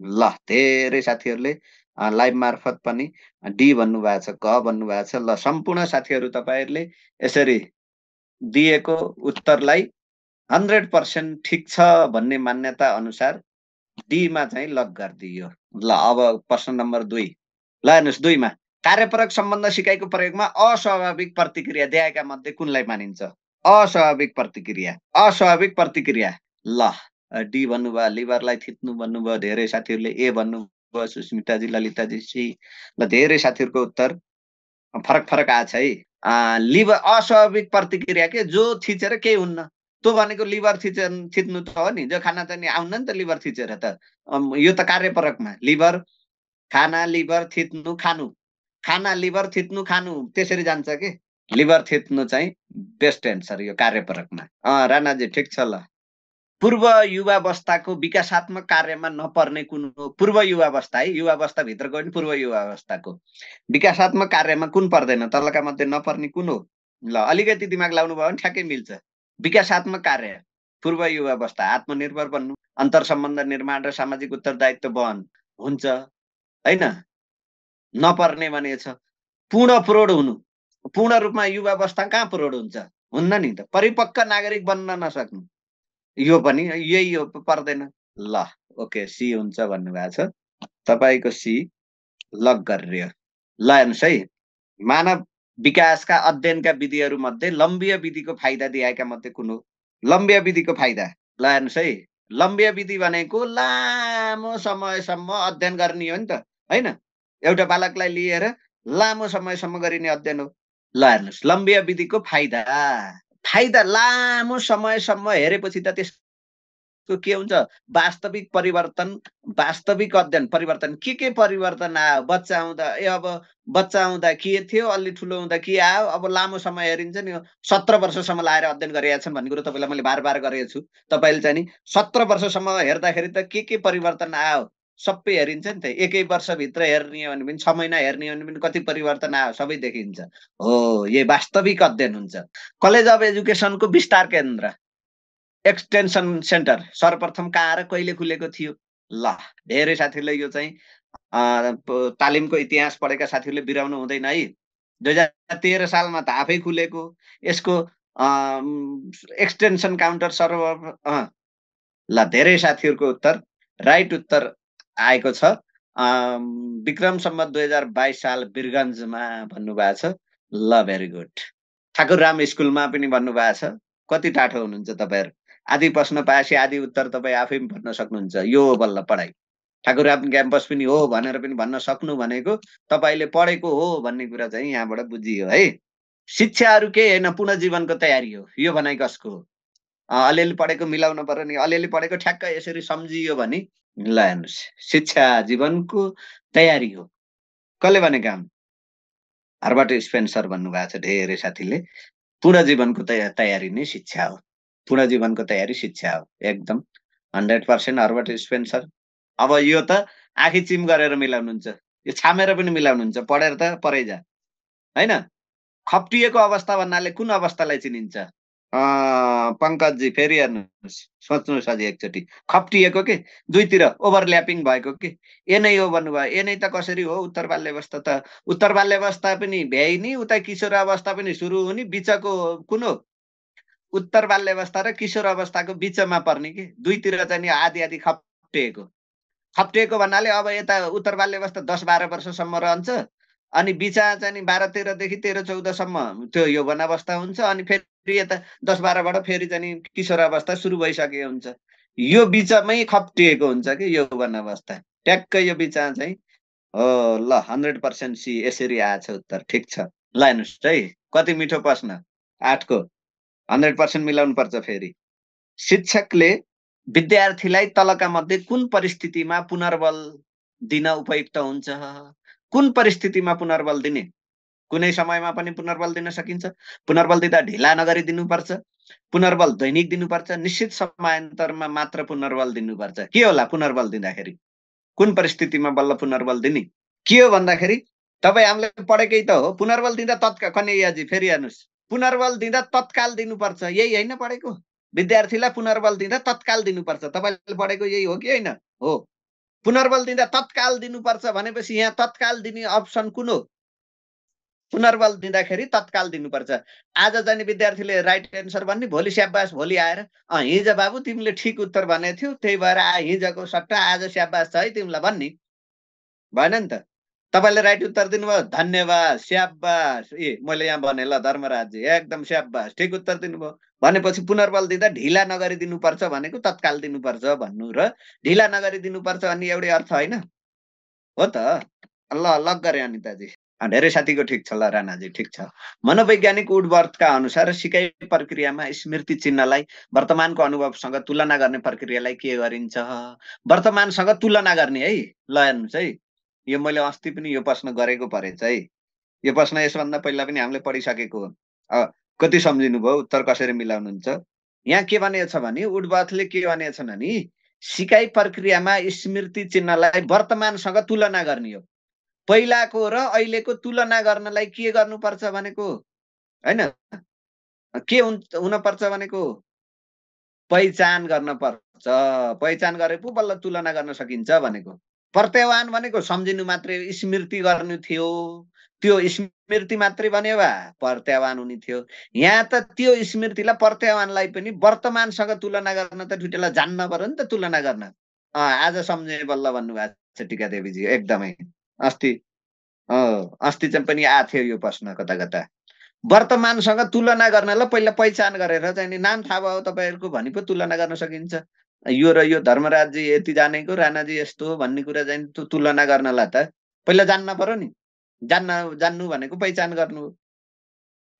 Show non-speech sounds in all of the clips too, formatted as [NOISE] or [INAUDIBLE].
ल धेरै साथीहरूले लाइभ मार्फत पनि डी भन्नुभएको छ क भन्नुभएको छ ल सम्पूर्ण साथीहरू तपाईँहरूले यसरी दिएको उत्तरलाई हन्ड्रेड पर्सेन्ट ठिक छ भन्ने मान्यता अनुसार डीमा चाहिँ लक गरिदियो ल अब प्रश्न नम्बर दुई ल हेर्नुहोस् दुईमा कार्यपरक सम्बन्ध सिकाइको प्रयोगमा अस्वाभाविक प्रतिक्रिया देखाएका मध्ये कुनलाई मानिन्छ अस्वाभाविक प्रतिक्रिया अस्वाभाविक प्रतिक्रिया ल डी भन्नुभयो लिभरलाई थित्नु भन्नुभयो धेरै साथीहरूले ए भन्नुभयो सुस्मिताजी ललिताजी सी ल धेरै साथीहरूको उत्तर फरक फरक आएछ है लिभर अस्वाभाविक प्रतिक्रिया के जो थिचेर केही हुन्न त्यो भनेको लिभर थिचे थित्नु त हो नि जो खाना त नि आउन नि त लिभर थिचेर त यो त कार्यपरकमा लिभर खाना लिभर थित्नु खानु खाना लिभर थित्नु खानु त्यसरी जान्छ कि लिभर थित्नु चाहिँ बेस्ट एन्सर यो कार्यपरकमा अँ राणाजी ठिक छ ल पूर्व युवावस्थाको विकासात्मक कार्यमा नपर्ने कुन हो पूर्व युवावस्था है युवावस्थाभित्रको पनि पूर्व युवावस्थाको विकासात्मक कार्यमा कुन पर्दैन तलका मध्ये नपर्ने कुन हो ल अलिकति दिमाग लाउनु भयो भने ठ्याक्कै मिल्छ विकासात्मक कार्य पूर्व युवावस्था आत्मनिर्भर बन्नु अन्तर सम्बन्ध निर्माण र सामाजिक उत्तरदायित्व बहन हुन्छ होइन नपर्ने भने छ पूर्ण प्रौढ हुनु पूर्ण रूपमा युवावस्था कहाँ प्रौढ हुन्छ हुन्न नि त परिपक्व नागरिक बन्न नसक्नु यो पनि यही हो पर्दैन ल ओके सी हुन्छ भन्नुभएको छ तपाईँको सी लक गरेर ल हेर्नुहोस् है मानव विकासका अध्ययनका विधिहरू मध्ये लम्बीय विधिको फाइदा दिएका मध्ये कुन हो लम्बीय विधिको फाइदा ल हेर्नुहोस् है लम्बीय विधि भनेको लामो समयसम्म अध्ययन गर्ने हो नि त होइन एउटा बालकलाई लिएर लामो समयसम्म गरिने अध्ययन हो ल हेर्नुहोस् लम्बीय विधिको फाइदा फाइदा लामो समयसम्म हेरेपछि त त्यसको के हुन्छ वास्तविक परिवर्तन वास्तविक अध्ययन परिवर्तन के के परिवर्तन आयो बच्चा हुँदा ए अब बच्चा हुँदा के थियो अलि ठुलो हुँदा के आयो अब लामो समय हेरिन्छ नि सत्र वर्षसम्म लाएर अध्ययन गरेका छन् भन्ने कुरो तपाईँलाई मैले बार बार गरेको छु तपाईँले चाहिँ नि सत्र वर्षसम्म हेर्दाखेरि त के के परिवर्तन आयो सबै हेरिन्छ नि त एकै वर्षभित्र हेर्ने हो भने पनि छ महिना हेर्ने हो भने पनि कति परिवर्तन आयो सबै देखिन्छ हो यही वास्तविक अध्ययन हुन्छ कलेज अफ एजुकेसनको विस्तार केन्द्र एक्सटेन्सन सेन्टर सर्वप्रथम कहाँ र कहिले खुलेको थियो ल धेरै साथीहरूले यो चाहिँ तालिमको इतिहास पढेका साथीहरूले बिराउनु हुँदैन है दुई हजार तेह्र सालमा त आफै खुलेको यसको एक्सटेन्सन काउन्टर सर्व ल धेरै साथीहरूको उत्तर राइट उत्तर आएको छ विक्रमसम्म दुई हजार बाइस साल बिरगन्जमा भन्नुभएको छ ल भेरी गुड ठाकुर राम स्कुलमा पनि भन्नुभएको छ कति टाठो हुनुहुन्छ तपाईँहरू आदि प्रश्न पाएपछि आदि उत्तर तपाईँ आफै पनि भन्न सक्नुहुन्छ यो हो बल्ल पढाइ ठाकुर राम क्याम्पस पनि हो भनेर पनि भन्न सक्नु भनेको तपाईँले पढेको हो भन्ने कुरा चाहिँ यहाँबाट बुझियो है शिक्षाहरू केही होइन पुनर्जीवनको तयारी हो यो भनाइ कसको हो अलिअलि पढेको मिलाउनु पर्यो नि अलिअलि पढेको ठ्याक्क यसरी सम्झियो भने ल हेर्नुहोस् शिक्षा जीवनको तयारी हो कसले भने काम हर्बाट स्पेन्सर भन्नुभएको छ धेरै साथीले पूर्ण जीवनको तयारी नै शिक्षा हो पूर्ण जीवनको तयारी शिक्षा हो एकदम हन्ड्रेड पर्सेन्ट हर्बाट स्पेन्सर अब यो त आँखी चिम गरेर मिलाउनुहुन्छ यो छामेर पनि मिलाउनुहुन्छ पढेर त परै जा होइन खप्टिएको अवस्था भन्नाले कुन अवस्थालाई चिनिन्छ पङ्कजी फेरि हेर्नुहोस् सोच्नुहोस् अझै एकचोटि खप्टिएको के दुईतिर ओभरल्यापिङ भएको के एनै हो भन्नुभयो एनै त कसरी हो उत्तर बाल्यवस्था त उत्तर बाल्यवस्था पनि भ्याइ नि उता किशोर अवस्था पनि सुरु हुने बिचको कुन हो उत्तर बाल्यवस्था र किशोर अवस्थाको बिचमा पर्ने कि दुईतिर चाहिँ नि आधी आधी खप्टिएको खप्टिएको भन्नाले अब यता उत्तर बाल्यवस्था दस बाह्र वर्षसम्म रहन्छ अनि बिचा चाहिँ बाह्र तेह्रदेखि तेह्र चौधसम्म त्यो यौवन अवस्था हुन्छ अनि फेरि यता दस बाह्रबाट फेरि चाहिँ किशोर अवस्था सुरु भइसकेको हुन्छ यो बिचमै खप्टिएको हुन्छ कि यौवन अवस्था ट्याक्कै यो बिचा चाहिँ हो ल हन्ड्रेड पर्सेन्ट सी यसरी आएछ उत्तर ठिक छ ल हेर्नुहोस् है कति मिठो प्रश्न आठको हन्ड्रेड पर्सेन्ट मिलाउनु पर्छ फेरि शिक्षकले विद्यार्थीलाई तलका मध्ये कुन परिस्थितिमा पुनर्बल दिन उपयुक्त हुन्छ कुन परिस्थितिमा पुनर्बल दिने कुनै समयमा पनि पुनर्बल दिन सकिन्छ पुनर्बल दिँदा ढिला नगरी दिनुपर्छ पुनर्बल दैनिक दिनुपर्छ निश्चित समयान्तरमा मात्र पुनर्बल दिनुपर्छ के होला पुनर्बल दिँदाखेरि कुन परिस्थितिमा बल्ल पुनर्बल दिने के हो भन्दाखेरि तपाईँ हामीले पढेकै त हो पुनर्बल दिँदा तत्काल कन्याजी फेरि हेर्नुहोस् पुनर्बल दिँदा तत्काल दिनुपर्छ यही होइन पढेको विद्यार्थीलाई पुनर्बल दिँदा तत्काल दिनुपर्छ तपाईँले पढेको यही हो कि होइन हो पुनर्बल दिँदा तत्काल दिनुपर्छ भनेपछि यहाँ तत्काल दिने अप्सन कुन हो पुनर्बल दिँदाखेरि तत्काल दिनुपर्छ आज जाने विद्यार्थीले राइट एन्सर भन्ने भोलि स्याबास भोलि आएर अँ हिज बाबु तिमीले ठिक उत्तर भनेको थियौ त्यही भएर हिजको सट्टा आज स्याबास छ है तिमीलाई भन्ने भएन नि त तपाईँले राइट उत्तर दिनुभयो धन्यवाद स्याबास ए मैले यहाँ भने ल धर्मराज एकदम स्याबास ठिक उत्तर दिनुभयो भनेपछि पुनर्बल दिँदा ढिला नगरिदिनुपर्छ भनेको तत्काल दिनुपर्छ भन्नु र ढिला नगरिदिनुपर्छ अनि एउटै अर्थ होइन हो त ल लग गरेँ अनिताजी धेरै साथीको ठिक छ ल राणाजी ठिक छ मनोवैज्ञानिक उडवर्थका अनुसार सिकाइ प्रक्रियामा स्मृति चिन्हलाई वर्तमानको अनुभवसँग तुलना गर्ने प्रक्रियालाई के गरिन्छ वर्तमानसँग तुलना गर्ने है ल हेर्नुहोस् है यो मैले अस्ति पनि यो प्रश्न गरेको परेछ है यो प्रश्न यसभन्दा पहिला पनि हामीले पढिसकेको हो कति सम्झिनुभयो उत्तर कसरी मिलाउनुहुन्छ यहाँ के भनेको छ भने उडबाथले के भनेको छ भने सिकाइ प्रक्रियामा स्मृति चिन्हलाई वर्तमानसँग तुलना गर्ने हो पहिलाको र अहिलेको तुलना गर्नलाई के गर्नुपर्छ भनेको होइन के हुन् हुनपर्छ भनेको पहिचान गर्न पर्छ पहिचान गरे पो बल्ल तुलना गर्न सकिन्छ भनेको प्रत्यवान भनेको सम्झिनु मात्रै स्मृति गर्नु थियो त्यो स्मृति मात्रै भन्यो भए प्रत्यावान हुने थियो यहाँ त त्यो स्मृतिलाई प्रत्यावानलाई पनि वर्तमानसँग तुलना गर्न त ठुटेलाई जान्न पऱ्यो नि त तुलना गर्न आज सम्झे बल्ल भन्नुभएको छ टिका देवीजी एकदमै अस्ति अस्ति चाहिँ पनि आएको थियो यो प्रश्न कता कता वर्तमानसँग तुलना गर्नलाई पहिला पहिचान गरेर चाहिँ नाम थाहा भयो तपाईँहरूको भने पो तुलना गर्न सकिन्छ यो र यो धर्मराजजी यति जानेको राणाजी यस्तो हो भन्ने कुरा चाहिँ तुलना गर्नलाई त पहिला जान्न पर्यो नि जान्न जान्नु भनेको पहिचान गर्नु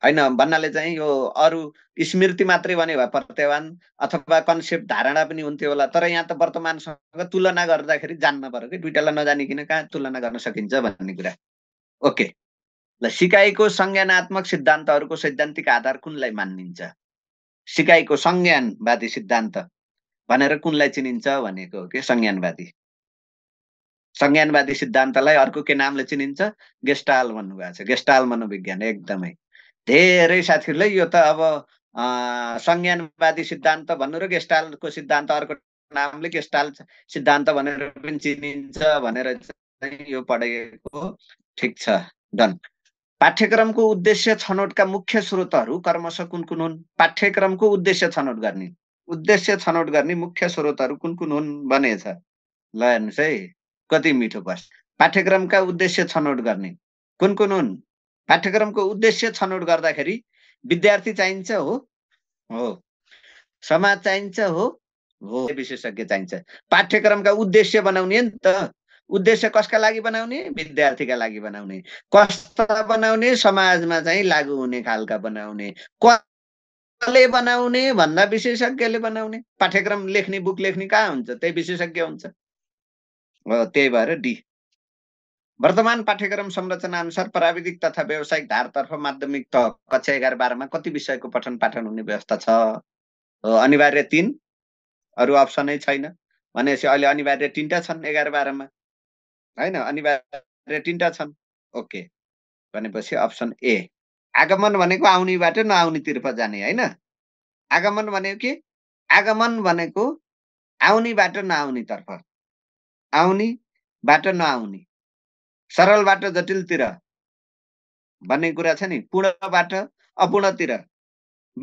होइन भन्नाले चाहिँ यो अरू स्मृति मात्रै भने भए प्रत्यवान अथवा कन्सेप्ट धारणा पनि हुन्थ्यो होला तर यहाँ त वर्तमानसँग तुलना गर्दाखेरि जान्न पर्यो कि दुइटालाई नजानिकन कहाँ तुलना गर्न सकिन्छ भन्ने कुरा ओके ल सिकाइको संज्ञानात्मक सिद्धान्तहरूको सैद्धान्तिक आधार कुनलाई मानिन्छ सिकाइको संज्ञानवादी सिद्धान्त भनेर कुनलाई चिनिन्छ भनेको हो कि संज्ञानवादी संज्ञानवादी सिद्धान्तलाई अर्को के नामले चिनिन्छ गेस्टाल भन्नुभएको छ गेस्टाल मनोविज्ञान एकदमै धेरै साथीहरूले यो त अब संज्ञानवादी सिद्धान्त भन्नु र गेस्टालको सिद्धान्त अर्को नामले गेस्टाल सिद्धान्त भनेर पनि चिनिन्छ भनेर यो पढाइएको ठिक छ डन पाठ्यक्रमको उद्देश्य छनौटका मुख्य स्रोतहरू कर्मश कुन कुन हुन् पाठ्यक्रमको उद्देश्य छनौट गर्ने उद्देश्य छनौट गर्ने मुख्य स्रोतहरू कुन कुन हुन् भनेछ ल हेर्नुहोस् है कति मिठो बस पाठ्यक्रमका उद्देश्य छनौट गर्ने कुन कुन हुन् पाठ्यक्रमको उद्देश्य छनौट गर्दाखेरि विद्यार्थी चाहिन्छ हो हो समाज चाहिन्छ हो हो विशेषज्ञ चाहिन्छ पाठ्यक्रमका उद्देश्य बनाउने नि त उद्देश्य कसका लागि बनाउने विद्यार्थीका लागि बनाउने कस्ता बनाउने समाजमा चाहिँ लागु हुने खालका बनाउने ले बनाउने भन्दा विशेषज्ञले बनाउने पाठ्यक्रम लेख्ने बुक लेख्ने कहाँ हुन्छ त्यही विशेषज्ञ हुन्छ हो त्यही भएर डी वर्तमान पाठ्यक्रम संरचना अनुसार प्राविधिक तथा व्यावसायिक धारतर्फ माध्यमिक तह कक्षा एघार बाह्रमा कति विषयको पठन पाठन हुने व्यवस्था छ अनिवार्य तिन अरू अप्सनै छैन भनेपछि अहिले अनिवार्य तिनवटा छन् एघार बाह्रमा होइन अनिवार्य तिनवटा छन् ओके भनेपछि अप्सन ए आगमन भनेको आउनेबाट नआउनेतिर्फ जाने होइन आगमन भनेको के आगमन भनेको आउनेबाट नआउनेतर्फ आउनेबाट नआउने सरलबाट जटिलतिर भन्ने कुरा छ नि पूर्णबाट अपूर्णतिर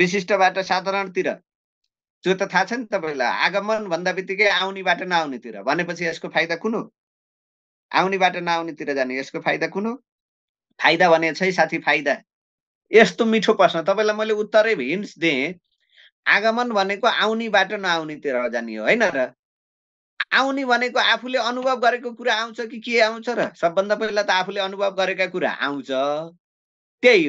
विशिष्टबाट साधारणतिर त्यो त थाहा छ नि तपाईँलाई आगमन भन्दा बित्तिकै आउनेबाट नआउनेतिर भनेपछि यसको फाइदा कुन हो आउनेबाट नआउनेतिर जाने यसको फाइदा कुन हो फाइदा भने छै साथी फाइदा यस्तो मिठो प्रश्न तपाईँलाई मैले उत्तरै हिन्स दिएँ आगमन भनेको आउने बाटो नआउनेतिर जाने हो होइन र आउने भनेको आफूले अनुभव गरेको कुरा आउँछ कि के आउँछ र सबभन्दा पहिला त आफूले अनुभव गरेका कुरा आउँछ त्यही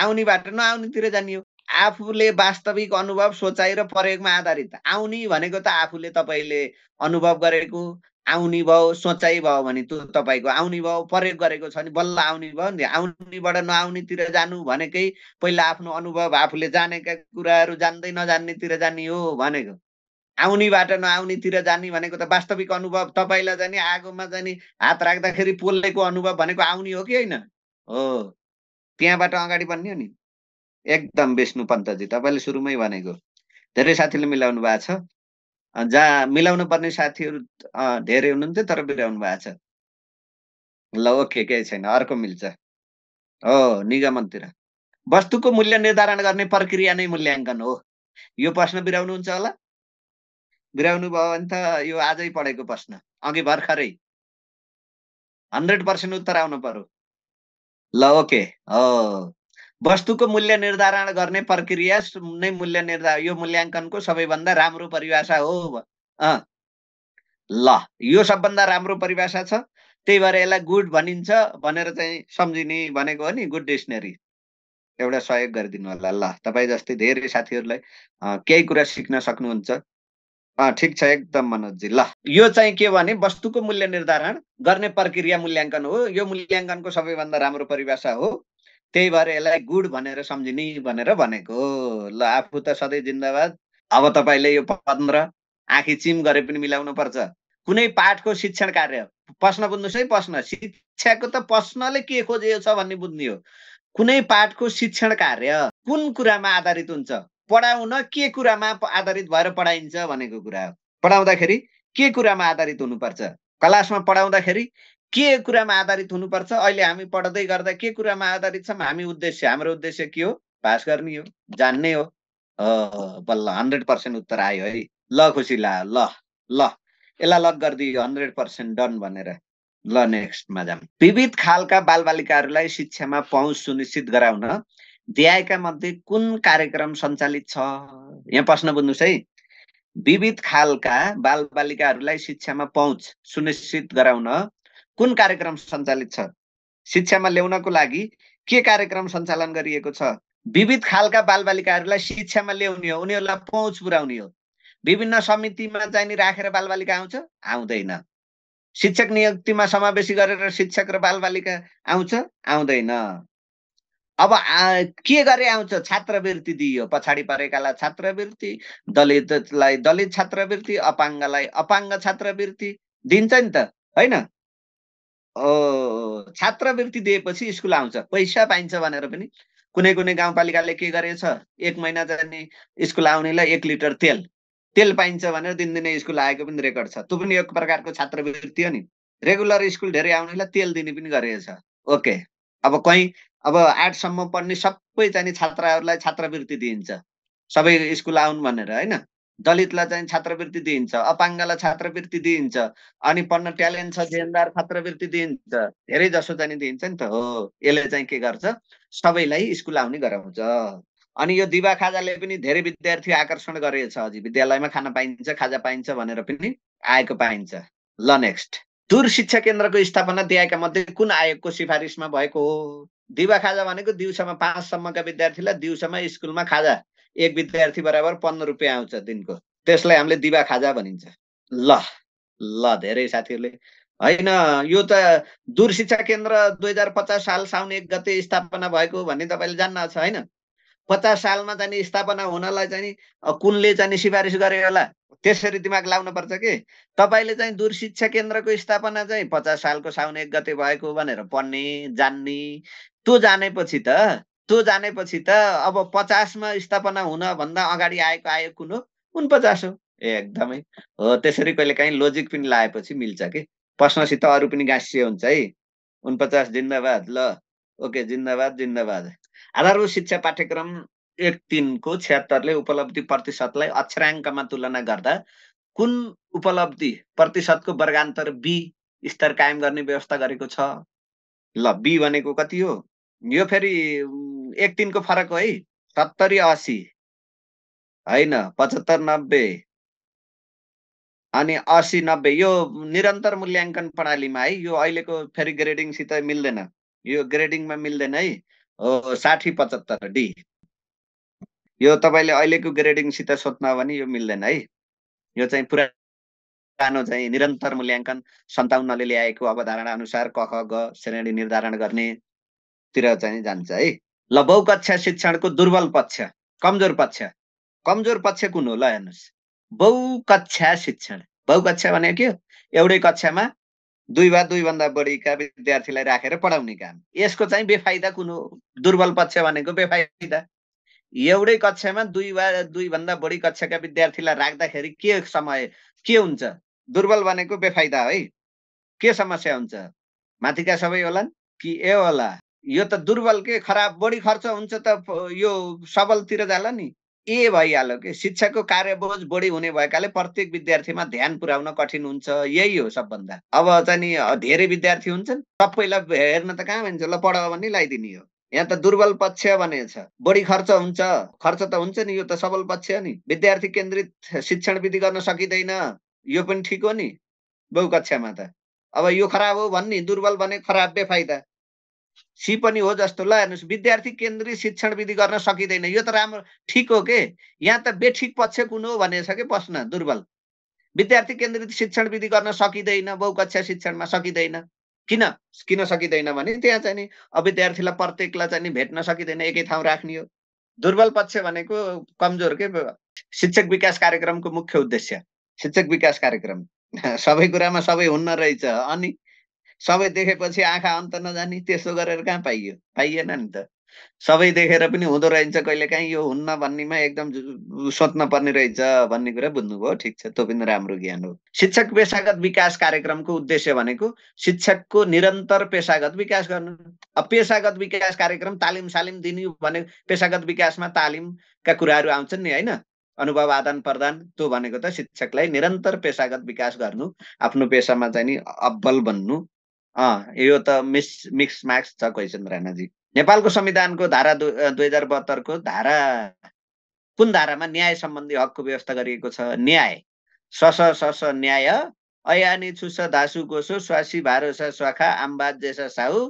हो बाटो नआउनेतिर जाने हो आफूले वास्तविक अनुभव सोचाइ र प्रयोगमा आधारित आउने भनेको त आफूले तपाईँले अनुभव गरेको आउने भयो सोचाइ भयो भने त्यो तपाईँको आउने भयो प्रयोग गरेको छ भने बल्ल आउने भयो नि आउनेबाट नआउनेतिर जानु भनेकै पहिला आफ्नो अनुभव आफूले जानेका कुराहरू जान्दै नजान्नेतिर जाने हो भनेको आउनेबाट नआउनेतिर जाने भनेको त वास्तविक अनुभव तपाईँलाई जाने आगोमा जाने हात राख्दाखेरि पोलेको अनुभव भनेको आउने हो कि होइन हो त्यहाँबाट अगाडि बन्यो नि एकदम विष्णु पन्तजी तपाईँले सुरुमै भनेको धेरै साथीले मिलाउनु भएको छ जहाँ मिलाउनु पर्ने साथीहरू धेरै हुनुहुन्थ्यो तर बिराउनु भएको छ ल ओके केही छैन अर्को मिल्छ हो निगमनतिर वस्तुको मूल्य निर्धारण गर्ने प्रक्रिया नै मूल्याङ्कन हो यो प्रश्न बिराउनुहुन्छ होला बिराउनु भयो भने त यो आजै पढेको प्रश्न अघि भर्खरै हन्ड्रेड पर्सेन्ट उत्तर आउनु पर्यो ल ओके हो वस्तुको मूल्य निर्धारण गर्ने प्रक्रिया नै मूल्य निर्धारण यो मूल्याङ्कनको सबैभन्दा राम्रो परिभाषा हो ल यो सबभन्दा राम्रो परिभाषा छ त्यही भएर यसलाई गुड भनिन्छ भनेर चाहिँ सम्झिने भनेको हो नि गुड डिक्सनरी एउटा सहयोग गरिदिनु होला ल तपाईँ जस्तै धेरै साथीहरूलाई केही कुरा सिक्न सक्नुहुन्छ ठिक छ एकदम मनोजी ल यो चाहिँ के भने वस्तुको मूल्य निर्धारण गर्ने प्रक्रिया मूल्याङ्कन हो यो मूल्याङ्कनको सबैभन्दा राम्रो परिभाषा हो त्यही भएर यसलाई गुड भनेर सम्झिने भनेर भनेको ल आफू त सधैँ जिन्दाबाद अब तपाईँले यो पन्ध्र आँखी चिम गरे पनि मिलाउनु पर्छ कुनै पाठको शिक्षण कार्य प्रश्न बुझ्नुहोस् है प्रश्न शिक्षाको त प्रश्नले के खोजेको छ भन्ने बुझ्ने हो कुनै पाठको शिक्षण कार्य कुन कुरामा आधारित हुन्छ पढाउन के कुरामा आधारित भएर पढाइन्छ भनेको कुरा हो पढाउँदाखेरि के कुरामा आधारित हुनुपर्छ क्लासमा पढाउँदाखेरि के कुरामा आधारित हुनुपर्छ अहिले हामी पढ्दै गर्दा के कुरामा आधारित छौँ हामी उद्देश्य हाम्रो उद्देश्य के हो पास गर्ने हो जान्ने हो बल्ल हन्ड्रेड पर्सेन्ट उत्तर आयो है ल खुसी ला ल ल यसलाई लक गरिदियो हन्ड्रेड पर्सेन्ट डन भनेर ल नेक्स्टमा जाम विविध खालका बालबालिकाहरूलाई शिक्षामा पहुँच सुनिश्चित गराउन ध्याएका मध्ये कुन कार्यक्रम सञ्चालित छ यहाँ प्रश्न बुझ्नुहोस् है विविध खालका बालबालिकाहरूलाई शिक्षामा पहुँच सुनिश्चित गराउन कुन कार्यक्रम सञ्चालित छ शिक्षामा ल्याउनको लागि के कार्यक्रम सञ्चालन गरिएको छ विविध खालका बालबालिकाहरूलाई शिक्षामा ल्याउने हो उनीहरूलाई पहुँच पुर्याउने हो विभिन्न समितिमा चाहिँ राखेर बालबालिका आउँछ आउँदैन शिक्षक नियुक्तिमा समावेशी गरेर शिक्षक र बालबालिका आउँछ आउँदैन अब के गरे आउँछ छात्रवृत्ति दिइयो पछाडि परेकालाई छात्रवृत्ति दलितलाई दलित छात्रवृत्ति अपाङ्गलाई अपाङ्ग छात्रवृत्ति दिन्छ नि त होइन छात्रवृत्ति दिएपछि स्कुल आउँछ पैसा पाइन्छ भनेर पनि कुनै कुनै गाउँपालिकाले के गरेछ एक महिना जाने स्कुल आउनेलाई एक लिटर तेल तेल पाइन्छ भनेर दिनदिनै स्कुल आएको पनि रेकर्ड छ त्यो पनि एक प्रकारको छात्रवृत्ति हो नि रेगुलर स्कुल धेरै आउनेलाई तेल दिने पनि गरेछ ओके अब कहीँ अब आठसम्म पढ्ने सबै चाहिँ छात्राहरूलाई छात्रवृत्ति दिइन्छ सबै स्कुल आउन् भनेर होइन दलितलाई चाहिँ छात्रवृत्ति दिइन्छ अपाङ्गलाई छात्रवृत्ति दिइन्छ अनि पढ्न ट्यालेन्ट छ जेन्दार छात्रवृत्ति दिइन्छ धेरै जसो चाहिँ दिइन्छ नि त हो यसले चाहिँ के गर्छ सबैलाई स्कुल आउने गराउँछ अनि यो दिवा खाजाले पनि धेरै विद्यार्थी आकर्षण गरेछ हजुर विद्यालयमा खान पाइन्छ खाजा पाइन्छ भनेर पनि आएको पाइन्छ ल नेक्स्ट दूर शिक्षा केन्द्रको स्थापना दिएका मध्ये कुन आयोगको सिफारिसमा भएको हो दिवा खाजा भनेको दिउँसोमा पाँचसम्मका विद्यार्थीलाई दिउँसोमा स्कुलमा खाजा एक विद्यार्थी बराबर पन्ध्र रुपियाँ आउँछ दिनको त्यसलाई हामीले दिवा खाजा भनिन्छ ल ल धेरै साथीहरूले होइन यो त दूर शिक्षा केन्द्र दुई हजार पचास साल साउन एक गते स्थापना भएको भन्ने तपाईँले जान्न छ होइन पचास सालमा चाहिँ स्थापना हुनलाई चाहिँ कुनले चाहिँ सिफारिस गरे होला त्यसरी दिमाग लाउनु पर्छ कि तपाईँले चाहिँ दूर शिक्षा केन्द्रको स्थापना चाहिँ पचास सालको साउन एक गते भएको भनेर पढ्ने जान्ने त्यो जानेपछि त त्यो जानेपछि त अब पचासमा स्थापना हुनभन्दा अगाडि आएको आयो कुन हो उनपचास हो ए एकदमै हो त्यसरी कहिले काहीँ लोजिक पनि लाएपछि मिल्छ कि प्रश्नसित अरू पनि गाँसियो हुन्छ है उनपचास जिन्दाबाद ल ओके जिन्दाबाद जिन्दाबाद आधारभूत शिक्षा पाठ्यक्रम एक तिनको छ्यात्तरले उपलब्धि प्रतिशतलाई अक्षराङ्कमा तुलना गर्दा कुन उपलब्धि प्रतिशतको वर्गान्तर बी स्तर कायम गर्ने व्यवस्था गरेको छ ल बी भनेको कति हो यो फेरि एक दिनको फरक हो है सत्तरी असी होइन पचहत्तर नब्बे अनि असी नब्बे यो निरन्तर मूल्याङ्कन प्रणालीमा है यो अहिलेको फेरि ग्रेडिङसित मिल्दैन यो ग्रेडिङमा मिल्दैन है हो साठी पचहत्तर डी यो तपाईँले अहिलेको ग्रेडिङसित सोध्न हो भने यो मिल्दैन है यो चाहिँ पुरानो चाहिँ निरन्तर मूल्याङ्कन सन्ताउन्नले ल्याएको अवधारणा अनुसार क ख ग श्रेणी निर्धारण गर्ने तिर चाहिँ जान्छ है ल बहुकक्षा शिक्षणको दुर्बल पक्ष कमजोर पक्ष कमजोर पक्ष कुन हो ल हेर्नुहोस् बहुकक्षा शिक्षण बहुकक्षा भनेको के हो एउटै कक्षामा दुई वा दुईभन्दा बढीका विद्यार्थीलाई राखेर पढाउने काम यसको चाहिँ बेफाइदा कुन हो दुर्बल पक्ष भनेको बेफाइदा एउटै कक्षामा दुई वा दुईभन्दा बढी कक्षाका विद्यार्थीलाई राख्दाखेरि के समय के हुन्छ दुर्बल भनेको बेफाइदा है के समस्या हुन्छ माथिका सबै होलान् कि ए होला यो त दुर्बल के खराब बढी खर्च हुन्छ त यो सबलतिर जाला नि ए भइहाल्यो कि शिक्षाको कार्यबोझ बढी हुने भएकाले प्रत्येक विद्यार्थीमा ध्यान पुर्याउन कठिन हुन्छ यही हो सबभन्दा अब चाहिँ नि धेरै विद्यार्थी हुन्छन् सबैलाई हेर्न त कहाँ भन्छ ल पढ भने लगाइदिने हो यहाँ त दुर्बल पक्ष भने छ बढी खर्च हुन्छ खर्च त हुन्छ नि यो त सबल पक्ष नि विद्यार्थी केन्द्रित शिक्षण विधि गर्न सकिँदैन यो पनि ठिक हो नि बहु कक्षामा त अब यो खराब हो भन्ने दुर्बल भने खराब बेफाइदा सी पनि हो जस्तो ल हेर्नुहोस् विद्यार्थी केन्द्रित शिक्षण विधि गर्न सकिँदैन यो त राम्रो ठिक हो के यहाँ त बेठिक पक्ष कुन हो भनेछ कि प्रश्न दुर्बल विद्यार्थी केन्द्रित शिक्षण विधि गर्न सकिँदैन बहुकक्षा शिक्षणमा सकिँदैन किन किन सकिँदैन भने त्यहाँ चाहिँ नि अब विद्यार्थीलाई प्रत्येकलाई चाहिँ नि भेट्न सकिँदैन एकै ठाउँ राख्ने हो दुर्बल पक्ष भनेको कमजोर के शिक्षक विकास कार्यक्रमको मुख्य उद्देश्य शिक्षक विकास कार्यक्रम [LAUGHS] सबै कुरामा सबै हुन्न रहेछ अनि सबै देखेपछि आँखा अन्त नजाने त्यस्तो गरेर कहाँ पाइयो पाइएन नि त सबै देखेर पनि हुँदो रहेछ कहिले काहीँ यो हुन्न भन्नेमा एकदम सोच्न पर्ने रहेछ भन्ने कुरा बुझ्नुभयो ठिक छ त्यो पनि राम्रो ज्ञान हो शिक्षक पेसागत विकास कार्यक्रमको उद्देश्य भनेको शिक्षकको निरन्तर पेसागत विकास गर्नु अब पेसागत विकास कार्यक्रम तालिम सालिम दिनु भने पेसागत विकासमा तालिमका कुराहरू आउँछन् नि होइन अनुभव आदान प्रदान त्यो भनेको त शिक्षकलाई निरन्तर पेसागत विकास गर्नु आफ्नो पेसामा चाहिँ नि अब्बल बन्नु यो त मिस मिक्स म्याक्स छ क्वेसन राणाजी नेपालको संविधानको धारा दुई हजार बहत्तरको धारा कुन धारामा न्याय सम्बन्धी हकको व्यवस्था गरिएको छ न्याय सस सस न्याय अयानी छुस धासु गोसो स्वासी भारोसा स्वाखा आम्बा जेसा साहु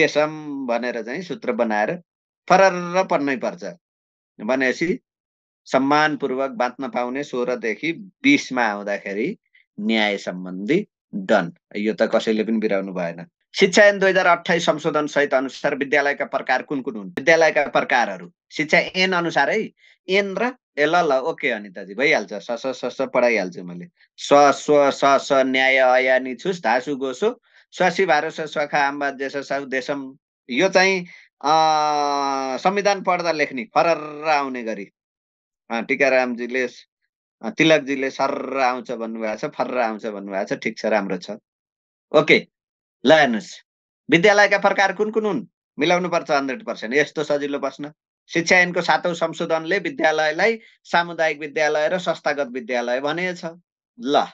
देशम भनेर चाहिँ सूत्र बनाएर फरर पर्नै पर्छ भनेपछि सम्मानपूर्वक बाँच्न पाउने सोह्रदेखि बिसमा आउँदाखेरि न्याय सम्बन्धी डन यो त कसैले पनि बिराउनु भएन शिक्षा एन दुई हजार अठाइस संशोधन सहित अनुसार विद्यालयका प्रकार कुन कुन हुन् विद्यालयका प्रकारहरू शिक्षा एन अनुसार है एन र ए ल ल ओके अनिताजी भइहाल्छ स स स स पढाइहाल्छु मैले स स्व स स न्याय अयानी छुस धासु गोसु स्वासी भारस स्वखा आम्बा देश साउ देशम यो चाहिँ संविधान पढ्दा लेख्ने फर आउने गरी टिकारामजीले तिलकजीले सर आउँछ भन्नुभएको छ फर्र आउँछ भन्नुभएको छ ठिक छ राम्रो छ ओके ल हेर्नुहोस् विद्यालयका प्रकार कुन कुन हुन् मिलाउनु पर्छ हन्ड्रेड पर्सेन्ट यस्तो सजिलो प्रश्न शिक्षा ऐनको सातौँ संशोधनले विद्यालयलाई सामुदायिक विद्यालय र संस्थागत विद्यालय भनेछ ल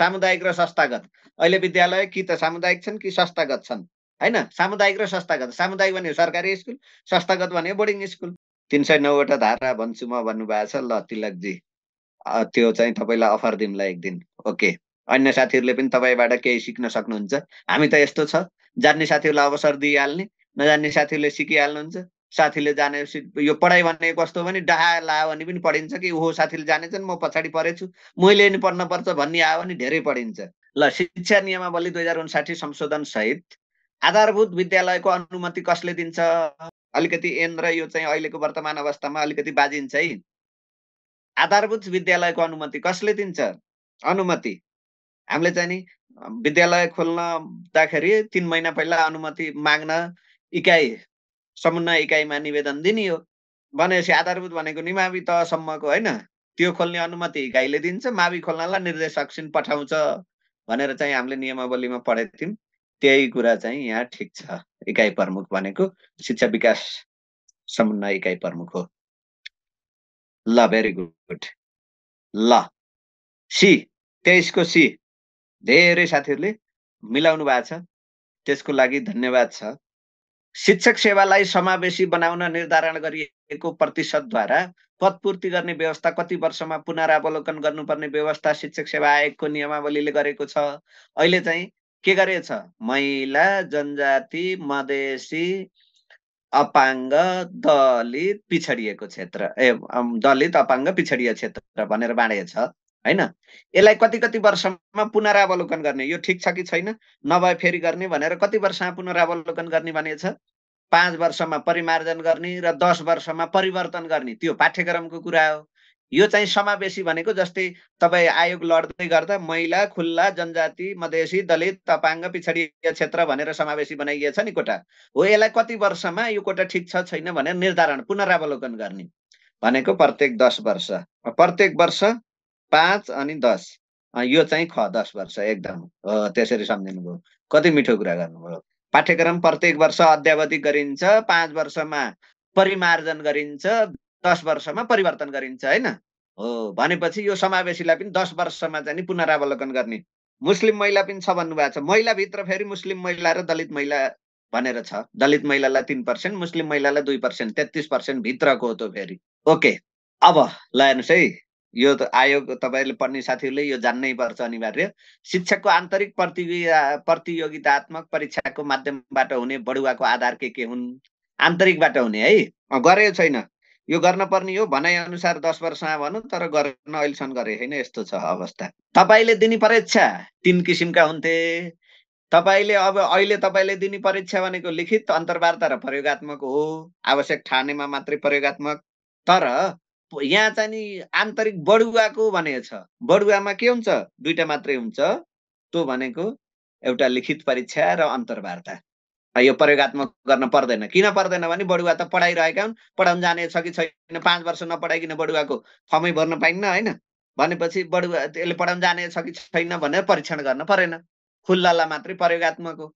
सामुदायिक र संस्थागत अहिले विद्यालय कि त सामुदायिक छन् कि संस्थागत छन् होइन सामुदायिक र संस्थागत सामुदायिक भन्यो सरकारी स्कुल संस्थागत भन्यो बोर्डिङ स्कुल तिन सय नौवटा धारा भन्छु म भन्नुभएको छ ल तिलकजी त्यो चाहिँ तपाईँलाई अफर दिउँला एक दिन ओके अन्य साथीहरूले पनि तपाईँबाट केही सिक्न सक्नुहुन्छ हामी त यस्तो छ जान्ने साथीहरूलाई अवसर दिइहाल्ने नजान्ने साथीहरूले सिकिहाल्नुहुन्छ साथीले जाने यो पढाइ भन्ने कस्तो भने डाहा लायो भने पनि पढिन्छ कि ऊ साथीले जानेछन् म पछाडि परेछु मैले नि पढ्न पर्छ भन्ने आयो भने धेरै पढिन्छ ल शिक्षा नियमावली दुई हजार उन्साठी संशोधन सहित आधारभूत विद्यालयको अनुमति कसले दिन्छ अलिकति एन र यो चाहिँ अहिलेको वर्तमान अवस्थामा अलिकति बाजिन्छ है आधारभूत विद्यालयको अनुमति कसले दिन्छ अनुमति हामीले चाहिँ नि विद्यालय खोल्न खोल्नदाखेरि तिन महिना पहिला अनुमति माग्न इकाइ समन्वय इकाइमा निवेदन दिने हो भनेपछि आधारभूत भनेको निमावि तहसम्मको होइन त्यो खोल्ने अनुमति इकाइले दिन्छ मावि खोल्नलाई निर्देशक सिन पठाउँछ भनेर चाहिँ हामीले नियमावलीमा पढेको थियौँ त्यही कुरा चाहिँ यहाँ ठिक छ इकाइ प्रमुख भनेको शिक्षा विकास समन्वय इकाइ प्रमुख हो ल भेरी गुड ल सी तेइसको सी धेरै साथीहरूले मिलाउनु भएको छ त्यसको लागि धन्यवाद छ शिक्षक सेवालाई समावेशी बनाउन निर्धारण गरिएको प्रतिशतद्वारा पदपूर्ति गर्ने व्यवस्था कति वर्षमा पुनरावलोकन गर्नुपर्ने व्यवस्था शिक्षक सेवा आयोगको नियमावलीले गरेको छ अहिले चाहिँ के गरेछ महिला जनजाति मधेसी अपाङ्ग दलित पिछडिएको क्षेत्र ए दलित अपाङ्ग पिछडिएको क्षेत्र भनेर बाँडेको छ होइन यसलाई कति कति वर्षमा पुनरावलोकन गर्ने यो ठिक छ कि छैन नभए फेरि गर्ने भनेर कति वर्षमा पुनरावलोकन गर्ने भनेको छ पाँच वर्षमा परिमार्जन गर्ने र दस वर्षमा परिवर्तन गर्ने त्यो पाठ्यक्रमको कुरा हो यो चाहिँ समावेशी भनेको जस्तै तपाईँ आयोग लड्दै गर्दा महिला खुल्ला जनजाति मधेसी दलित तपाङ्ग पिछडी क्षेत्र भनेर समावेशी बनाइएछ नि कोटा हो यसलाई कति वर्षमा यो कोटा ठिक छ छैन भनेर निर्धारण पुनरावलोकन गर्ने भनेको प्रत्येक दस वर्ष प्रत्येक वर्ष पाँच अनि दस यो चाहिँ ख दस वर्ष एकदम हो त्यसरी सम्झिनुभयो कति मिठो कुरा गर्नुभयो पाठ्यक्रम प्रत्येक वर्ष अध्यावधि गरिन्छ पाँच वर्षमा परिमार्जन गरिन्छ दस वर्षमा परिवर्तन गरिन्छ होइन हो भनेपछि यो समावेशीलाई पनि दस वर्षमा चाहिँ पुनरावलोकन गर्ने मुस्लिम महिला पनि छ भन्नुभएको छ महिलाभित्र फेरि मुस्लिम महिला र दलित महिला भनेर छ दलित महिलालाई तिन पर्सेन्ट मुस्लिम महिलालाई दुई पर्सेन्ट तेत्तिस पर्सेन्ट भित्रको हो त्यो फेरि ओके अब ल हेर्नुहोस् है यो त आयोग तपाईँले पढ्ने साथीहरूले यो जान्नै पर्छ अनिवार्य शिक्षकको आन्तरिक प्रतियोगिता प्रतियोगितात्मक परीक्षाको माध्यमबाट हुने बढुवाको आधार के के हुन् आन्तरिकबाट हुने है गरेको छैन यो गर्न पर्ने हो भनाइअनुसार दस वर्षमा भनौँ तर गर्न अहिलेसम्म गरे होइन यस्तो छ अवस्था तपाईँले दिने परीक्षा तिन किसिमका हुन्थे तपाईँले अब अहिले तपाईँले दिने परीक्षा भनेको लिखित अन्तर्वार्ता र प्रयोगत्मक हो आवश्यक ठानेमा मात्रै प्रयोगत्मक तर यहाँ चाहिँ नि आन्तरिक बडुवाको भनेको छ बडुवामा के हुन्छ दुइटा मात्रै हुन्छ त्यो भनेको एउटा लिखित परीक्षा र अन्तर्वार्ता यो प्रयोगत्मक गर्न पर्दैन किन पर्दैन भने बडुवा त पढाइरहेका हुन् पढाउन जाने छ कि छैन पाँच वर्ष नपढाइकन बडुवाको फर्मै भर्न पाइन्न होइन भनेपछि बडुवा त्यसले पढाउन जाने छ कि छैन भनेर परीक्षण गर्न परेन खुल्लालाई मात्रै प्रयोगत्मक हो